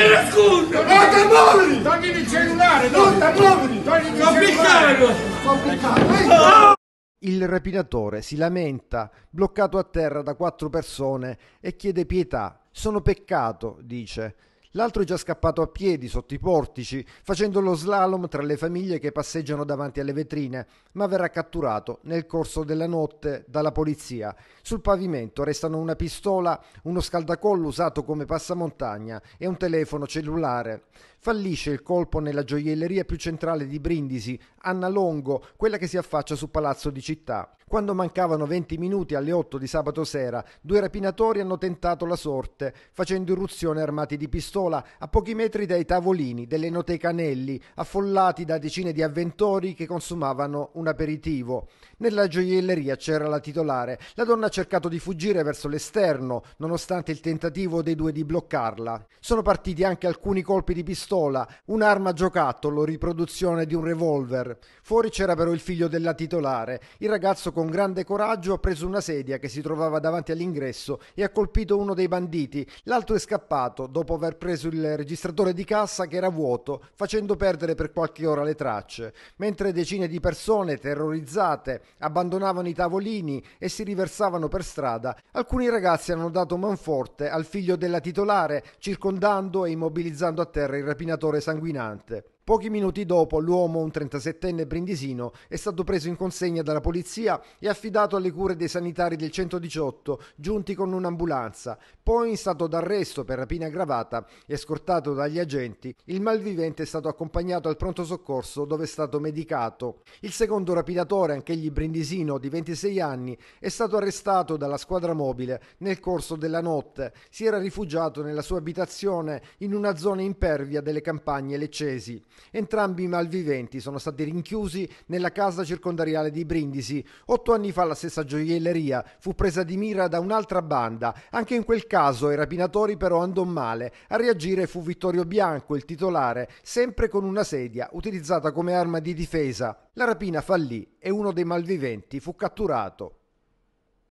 ti Non ti muovi! Toglimi il cellulare! Non ti muovi! Toglimi il cellulare! Complicato! Il rapinatore si lamenta, bloccato a terra da quattro persone, e chiede pietà. Sono peccato, dice. L'altro è già scappato a piedi sotto i portici, facendo lo slalom tra le famiglie che passeggiano davanti alle vetrine, ma verrà catturato nel corso della notte dalla polizia. Sul pavimento restano una pistola, uno scaldacollo usato come passamontagna e un telefono cellulare. Fallisce il colpo nella gioielleria più centrale di Brindisi, Anna Longo, quella che si affaccia su Palazzo di Città. Quando mancavano 20 minuti alle 8 di sabato sera, due rapinatori hanno tentato la sorte, facendo irruzione armati di pistole piazzola a pochi metri dai tavolini dell'enoteca Nelli, affollati da decine di avventori che consumavano un aperitivo. Nella gioielleria c'era la titolare. La donna ha cercato di fuggire verso l'esterno, nonostante il tentativo dei due di bloccarla. Sono partiti anche alcuni colpi di pistola, un'arma giocattolo, riproduzione di un revolver. Fuori c'era però il figlio della titolare. Il ragazzo con grande coraggio ha preso una sedia che si trovava davanti all'ingresso e ha colpito uno dei banditi. L'altro è scappato dopo aver preso corre sul registratore di cassa che era vuoto, facendo perdere per qualche ora le tracce, mentre decine di persone terrorizzate abbandonavano i tavolini e si riversavano per strada. Alcuni ragazzi hanno dato manforte al figlio della titolare, circondando e immobilizzando a terra il rapinatore sanguinante. Pochi minuti dopo l'uomo, un 37enne brindisino, è stato preso in consegna dalla polizia e affidato alle cure dei sanitari del 118, giunti con un'ambulanza. Poi in stato d'arresto per rapina aggravata e scortato dagli agenti, il malvivente è stato accompagnato al pronto soccorso dove è stato medicato. Il secondo rapinatore, anch'egli brindisino di 26 anni, è stato arrestato dalla squadra mobile nel corso della notte. Si era rifugiato nella sua abitazione in una zona impervia delle campagne leccesi. Entrambi i malviventi sono stati rinchiusi nella casa circondariale di Brindisi. Otto anni fa la stessa gioielleria fu presa di mira da un'altra banda. Anche in quel caso i rapinatori però andò male. A reagire fu Vittorio Bianco, il titolare, sempre con una sedia utilizzata come arma di difesa. La rapina fallì e uno dei malviventi fu catturato.